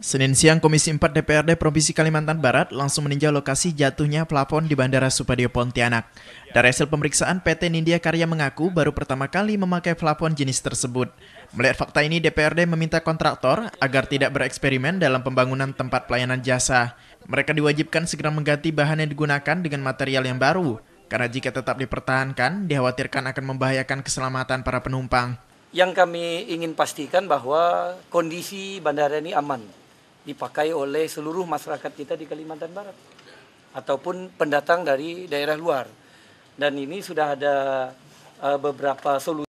Senin siang, Komisi 4 DPRD Provinsi Kalimantan Barat langsung meninjau lokasi jatuhnya plafon di Bandara Supadio Pontianak. Dari hasil pemeriksaan, PT Nindya Karya mengaku baru pertama kali memakai plafon jenis tersebut. Melihat fakta ini, DPRD meminta kontraktor agar tidak bereksperimen dalam pembangunan tempat pelayanan jasa. Mereka diwajibkan segera mengganti bahan yang digunakan dengan material yang baru, karena jika tetap dipertahankan, dikhawatirkan akan membahayakan keselamatan para penumpang. Yang kami ingin pastikan bahwa kondisi bandara ini aman dipakai oleh seluruh masyarakat kita di Kalimantan Barat ataupun pendatang dari daerah luar. Dan ini sudah ada eh, beberapa solusi